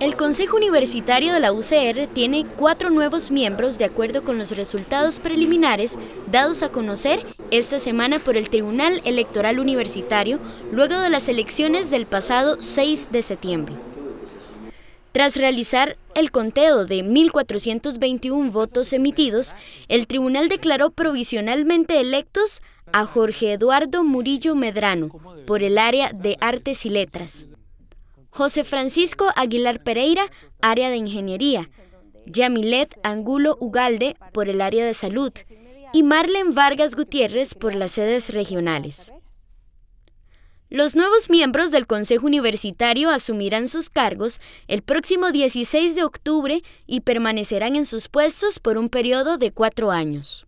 El Consejo Universitario de la UCR tiene cuatro nuevos miembros de acuerdo con los resultados preliminares dados a conocer esta semana por el Tribunal Electoral Universitario luego de las elecciones del pasado 6 de septiembre. Tras realizar el conteo de 1.421 votos emitidos, el tribunal declaró provisionalmente electos a Jorge Eduardo Murillo Medrano por el área de Artes y Letras, José Francisco Aguilar Pereira, área de Ingeniería. Yamilet Angulo Ugalde, por el área de Salud. Y Marlen Vargas Gutiérrez, por las sedes regionales. Los nuevos miembros del Consejo Universitario asumirán sus cargos el próximo 16 de octubre y permanecerán en sus puestos por un periodo de cuatro años.